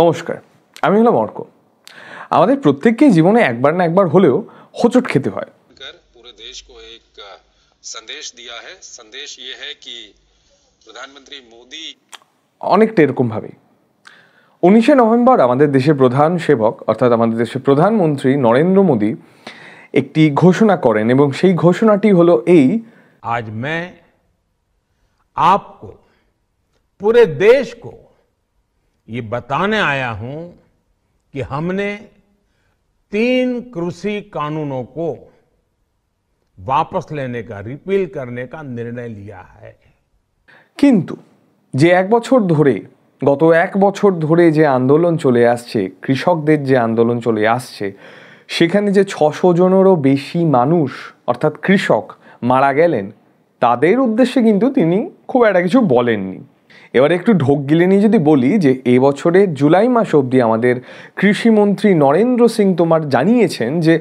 নমস্কার আমি হলাম অর্ক আমাদের প্রত্যেককে জীবনে একবার না একবার হলেও হোচট খেতে হয় ইয়ে প্রধানমন্ত্রী মোদি অনেকটা এরকম ভাবে উনিশে নভেম্বর আমাদের দেশের প্রধান সেবক অর্থাৎ আমাদের দেশের প্রধানমন্ত্রী নরেন্দ্র মোদি একটি ঘোষণা করেন এবং সেই ঘোষণাটি হলো এই আজ মে आपको पूरे देश ये बताने आया हूं कि हमने तीन कृषि कानूनों को वापस लेने का रिपील करने का निर्णय लिया है কিন্তু যে এক বছর ধরে গত এক বছর ধরে যে আন্দোলন চলে আসছে কৃষকদের যে আন্দোলন চলে আসছে সেখানে যে ছশো জনেরও বেশি মানুষ অর্থাৎ কৃষক মারা গেলেন তাদের উদ্দেশ্যে কিন্তু তিনি খুব একটা কিছু বলেননি এবার একটু ঢোক গিলে নিয়ে যদি বলি যে এ বছরের জুলাই মাস অবধি আমাদের কৃষিমন্ত্রী নরেন্দ্র সিং তোমার জানিয়েছেন যে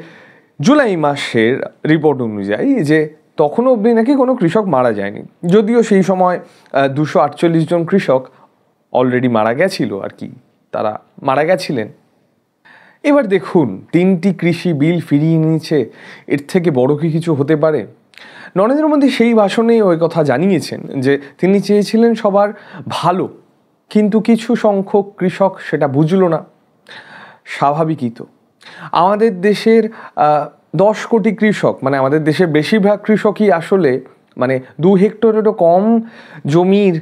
জুলাই মাসের রিপোর্ট অনুযায়ী যে তখনও অবধি নাকি কোনো কৃষক মারা যায়নি যদিও সেই সময় দুশো আটচল্লিশ জন কৃষক অলরেডি মারা গেছিল আর কি তারা মারা গেছিলেন এবার দেখুন তিনটি কৃষি বিল ফিরিয়ে নিয়েছে এর থেকে বড় কি কিছু হতে পারে নরেন্দ্র মোদী সেই ভাষণেই ওই কথা জানিয়েছেন যে তিনি চেয়েছিলেন সবার ভালো কিন্তু কিছু সংখ্যক কৃষক সেটা বুঝল না স্বাভাবিকই তো আমাদের দেশের দশ কোটি কৃষক মানে আমাদের দেশের বেশিরভাগ কৃষকই আসলে মানে দু হেক্টরেরও কম জমির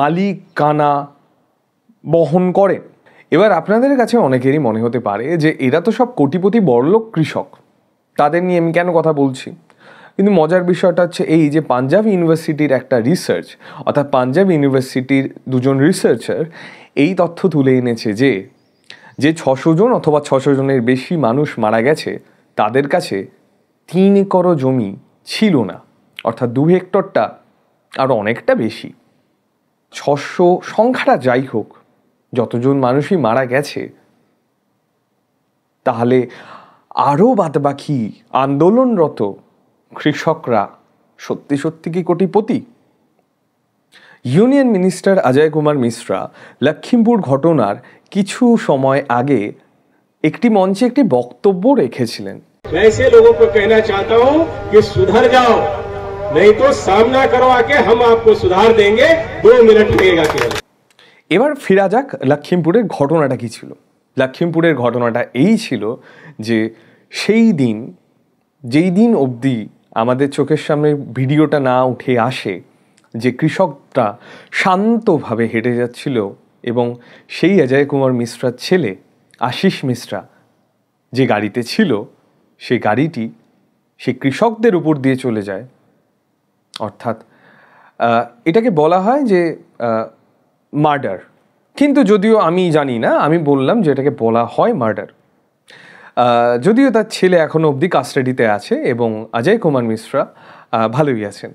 মালিকানা বহন করে এবার আপনাদের কাছে অনেকেরই মনে হতে পারে যে এরা তো সব কোটিপতি বড়লোক কৃষক তাদের নিয়ে আমি কেন কথা বলছি কিন্তু মজার বিষয়টা হচ্ছে এই যে পাঞ্জাব ইউনিভার্সিটির একটা রিসার্চ অর্থাৎ পাঞ্জাব ইউনিভার্সিটির দুজন রিসার্চার এই তথ্য তুলে এনেছে যে যে ছশো জন অথবা ছশো জনের বেশি মানুষ মারা গেছে তাদের কাছে তিন একর জমি ছিল না অর্থাৎ দু হেক্টরটা আরও অনেকটা বেশি ছশো সংখ্যাটা যাই হোক যতজন মানুষই মারা গেছে তাহলে আরও বাদবাকি আন্দোলনরত কৃষকরা সত্যি সত্যি কি কোটিপতি ইউনিয়ন মিনিস্টার অজয় কুমার মিশ্রা লক্ষিমপুর ঘটনার কিছু সময় আগে একটি মঞ্চে একটি বক্তব্য রেখেছিলেন ऐसे लोगों को कहना चाहता हूं कि सुधर जाओ नहीं तो सामना करो आके हम आपको सुधार देंगे दो मिनट लगेगा केवल এবার ফিরা যাক লক্ষিমপুরের ঘটনাটা কি ছিল লক্ষিমপুরের ঘটনাটা এই ছিল যে সেই দিন যেই দিন অবধি আমাদের চোখের সামনে ভিডিওটা না উঠে আসে যে কৃষকটা শান্তভাবে হেঁটে যাচ্ছিল এবং সেই অজয় কুমার মিশ্রার ছেলে আশিস মিশ্রা যে গাড়িতে ছিল সেই গাড়িটি সেই কৃষকদের উপর দিয়ে চলে যায় অর্থাৎ এটাকে বলা হয় যে মার্ডার কিন্তু যদিও আমি জানি না আমি বললাম যে এটাকে বলা হয় মার্ডার যদিও তার ছেলে এখনও অবধি কাস্টাডিতে আছে এবং অজয় কুমার মিশ্রা ভালোই আছেন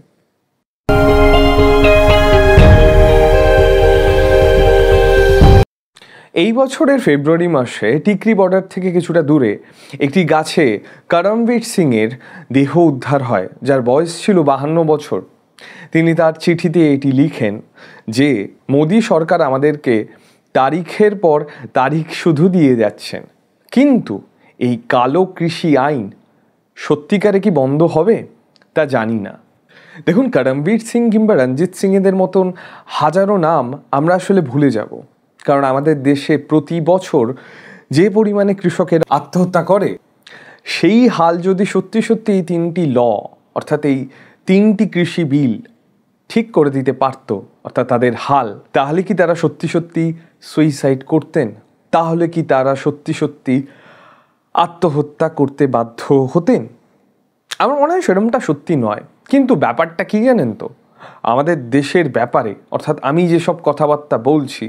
এই বছরের ফেব্রুয়ারি মাসে টিকরি বর্ডার থেকে কিছুটা দূরে একটি গাছে করমবীর সিংয়ের দেহ উদ্ধার হয় যার বয়স ছিল বাহান্ন বছর তিনি তার চিঠিতে এটি লিখেন যে মোদী সরকার আমাদেরকে তারিখের পর তারিখ শুধু দিয়ে যাচ্ছেন কিন্তু এই কালো কৃষি আইন সত্যিকারে কি বন্ধ হবে তা জানি না দেখুন করমবীর সিং কিংবা রঞ্জিত সিংয়েদের মতন হাজারো নাম আমরা আসলে ভুলে যাব কারণ আমাদের দেশে প্রতি বছর যে পরিমাণে কৃষকের আত্মহত্যা করে সেই হাল যদি সত্যি সত্যি এই তিনটি ল অর্থাৎ এই তিনটি কৃষি বিল ঠিক করে দিতে পারত অর্থাৎ তাদের হাল তাহলে কি তারা সত্যি সত্যি সুইসাইড করতেন তাহলে কি তারা সত্যি সত্যি আত্মহত্যা করতে বাধ্য হতেন আমার মনে হয় সেরমটা সত্যি নয় কিন্তু ব্যাপারটা কী জানেন তো আমাদের দেশের ব্যাপারে অর্থাৎ আমি যেসব কথাবার্তা বলছি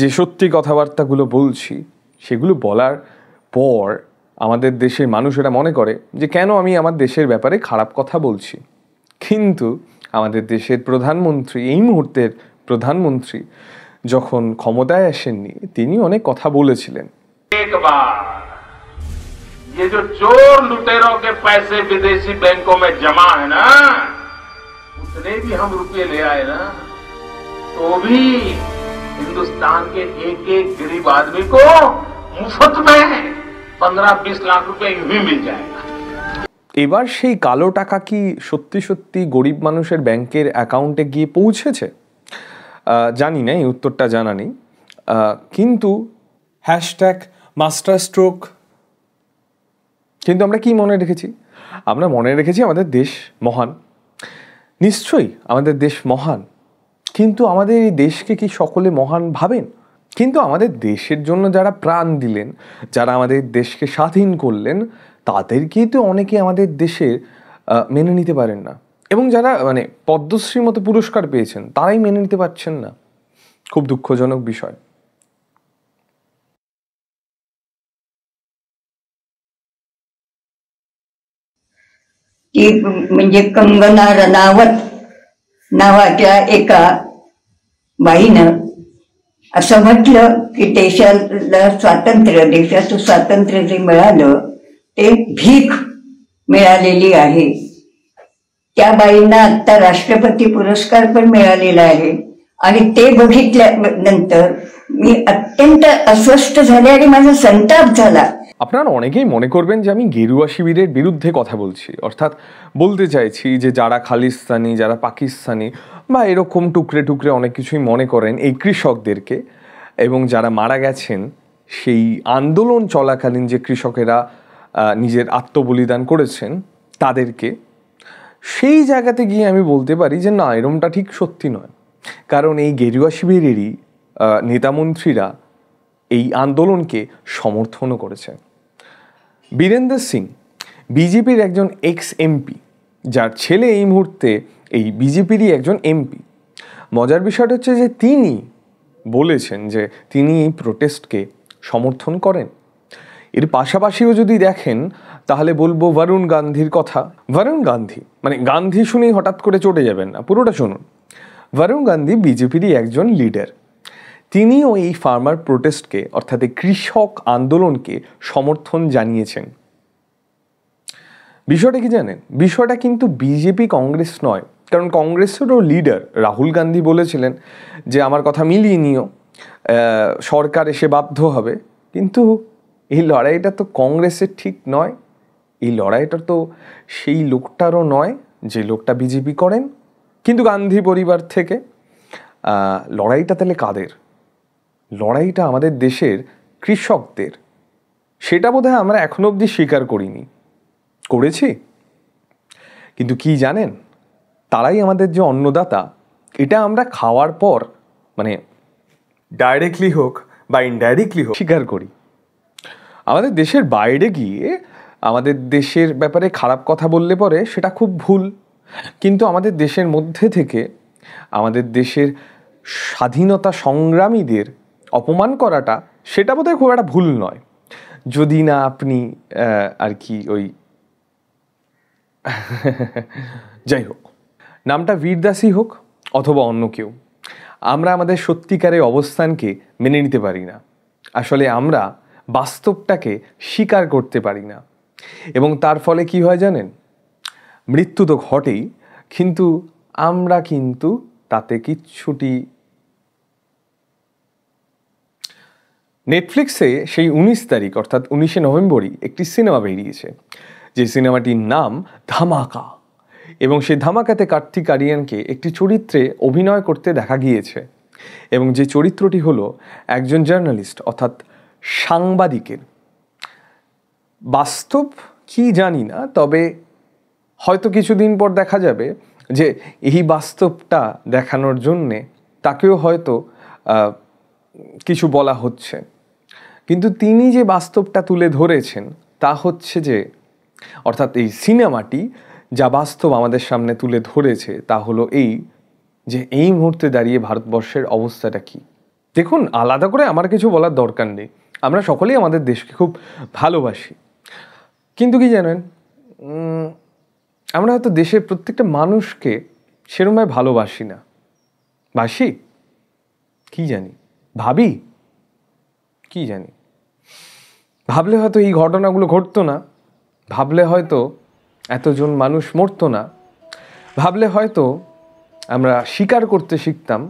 যে সত্যি কথাবার্তাগুলো বলছি সেগুলো বলার পর আমাদের দেশের মানুষেরা মনে করে যে কেন আমি আমার দেশের ব্যাপারে খারাপ কথা বলছি কিন্তু আমাদের দেশের প্রধানমন্ত্রী এই মুহূর্তের প্রধানমন্ত্রী যখন ক্ষমতায় আসেননি তিনি অনেক কথা বলেছিলেন ये जो चोर लुटेरों के पैसे विदेशी बैंकों में जमा है ना उतने भी हम रुपये ले आए ना तो भी हिंदुस्तान के एक एक गरीब आदमी को मुफ्त में पंद्रह बीस लाख रुपए यू ही मिल जाएगा এবার সেই কালো টাকা কি সত্যি সত্যি গরিব মানুষের ব্যাংকের অ্যাকাউন্টে গিয়ে পৌঁছেছে জানি না এই উত্তরটা জানা নেই কিন্তু হ্যাশট্যাগ মাস্টার স্ট্রোক কিন্তু আমরা কি মনে রেখেছি আমরা মনে রেখেছি আমাদের দেশ মহান নিশ্চয়ই আমাদের দেশ মহান কিন্তু আমাদের এই দেশকে কি সকলে মহান ভাবেন কিন্তু আমাদের দেশের জন্য যারা প্রাণ দিলেন যারা আমাদের দেশকে স্বাধীন করলেন তাদেরকেই তো অনেকে আমাদের দেশে মেনে নিতে পারেন না এবং যারা মানে পদ্মশ্রীর মতো পুরস্কার পেয়েছেন তারাই মেনে নিতে পারছেন না খুব দুঃখজনক বিষয় की म्हणजे कंगना रनावत नावाच्या एका बाईनं असं म्हटलं की देशाला स्वातंत्र्य देशाचं स्वातंत्र्य जे मिळालं ते भीक मिळालेली आहे त्या बाईंना आत्ता राष्ट्रपती पुरस्कार पण मिळालेला आहे आणि ते बघितल्यानंतर मी अत्यंत अस्वस्थ झाले आणि माझा संताप झाला আপনারা অনেকেই মনে করবেন যে আমি গেরুয়া শিবিরের বিরুদ্ধে কথা বলছি অর্থাৎ বলতে চাইছি যে যারা খালিস্তানি যারা পাকিস্তানি বা এরকম টুকরে টুকরে অনেক কিছুই মনে করেন এই কৃষকদেরকে এবং যারা মারা গেছেন সেই আন্দোলন চলাকালীন যে কৃষকেরা নিজের আত্মবলিদান করেছেন তাদেরকে সেই জায়গাতে গিয়ে আমি বলতে পারি যে না এরমটা ঠিক সত্যি নয় কারণ এই গেরুয়া শিবিরেরই নেতামন্ত্রীরা এই আন্দোলনকে সমর্থনও করেছে বীরেন্দ্র সিং বিজেপির একজন এক্স এমপি যার ছেলে এই মুহূর্তে এই বিজেপিরই একজন এমপি মজার বিষয়টা হচ্ছে যে তিনি বলেছেন যে তিনি এই প্রোটেস্টকে সমর্থন করেন এর পাশাপাশিও যদি দেখেন তাহলে বলবো বরুণ গান্ধীর কথা বরুণ গান্ধী মানে গান্ধী শুনেই হঠাৎ করে চটে যাবেন না পুরোটা শুনুন বরুণ গান্ধী বিজেপিরই একজন লিডার তিনিও এই ফার্মার প্রোটেস্টকে অর্থাৎ কৃষক আন্দোলনকে সমর্থন জানিয়েছেন বিষয়টা কি জানেন বিষয়টা কিন্তু বিজেপি কংগ্রেস নয় কারণ কংগ্রেসেরও লিডার রাহুল গান্ধী বলেছিলেন যে আমার কথা মিলিয়ে নিও সরকার এসে বাধ্য হবে কিন্তু এই লড়াইটা তো কংগ্রেসের ঠিক নয় এই লড়াইটা তো সেই লোকটারও নয় যে লোকটা বিজেপি করেন কিন্তু গান্ধী পরিবার থেকে লড়াইটা তাহলে কাদের লড়াইটা আমাদের দেশের কৃষকদের সেটা বোধহয় আমরা এখনো অবধি স্বীকার করিনি করেছি কিন্তু কি জানেন তারাই আমাদের যে অন্নদাতা এটা আমরা খাওয়ার পর মানে ডাইরেক্টলি হোক বা ইনডাইরেক্টলি হোক স্বীকার করি আমাদের দেশের বাইরে গিয়ে আমাদের দেশের ব্যাপারে খারাপ কথা বললে পরে সেটা খুব ভুল কিন্তু আমাদের দেশের মধ্যে থেকে আমাদের দেশের স্বাধীনতা সংগ্রামীদের অপমান করাটা সেটা বোধহয় খুব একটা ভুল নয় যদি না আপনি আর কি ওই যাই হোক নামটা বীরদাসই হোক অথবা অন্য কেউ আমরা আমাদের সত্যিকারের অবস্থানকে মেনে নিতে পারি না আসলে আমরা বাস্তবটাকে স্বীকার করতে পারি না এবং তার ফলে কি হয় জানেন মৃত্যু তো ঘটেই কিন্তু আমরা কিন্তু তাতে কিচ্ছুটি নেটফ্লিক্সে সেই উনিশ তারিখ অর্থাৎ উনিশে নভেম্বরই একটি সিনেমা বেরিয়েছে যে সিনেমাটির নাম ধামাকা এবং সেই ধামাকাতে কার্তিক আরিয়ানকে একটি চরিত্রে অভিনয় করতে দেখা গিয়েছে এবং যে চরিত্রটি হলো একজন জার্নালিস্ট অর্থাৎ সাংবাদিকের বাস্তব কি জানি না তবে হয়তো কিছুদিন পর দেখা যাবে যে এই বাস্তবটা দেখানোর জন্যে তাকেও হয়তো কিছু বলা হচ্ছে কিন্তু তিনি যে বাস্তবটা তুলে ধরেছেন তা হচ্ছে যে অর্থাৎ এই সিনেমাটি যা বাস্তব আমাদের সামনে তুলে ধরেছে তা হলো এই যে এই মুহূর্তে দাঁড়িয়ে ভারতবর্ষের অবস্থাটা কি দেখুন আলাদা করে আমার কিছু বলার দরকার নেই আমরা সকলেই আমাদের দেশকে খুব ভালোবাসি কিন্তু কি জানেন আমরা হয়তো দেশের প্রত্যেকটা মানুষকে সেরমভাবে ভালোবাসি না বাসি কি জানি ভাবি কি জানি ভাবলে হয়তো এই ঘটনাগুলো ঘটতো না ভাবলে হয়তো এতজন মানুষ মরতো না ভাবলে হয়তো আমরা স্বীকার করতে শিখতাম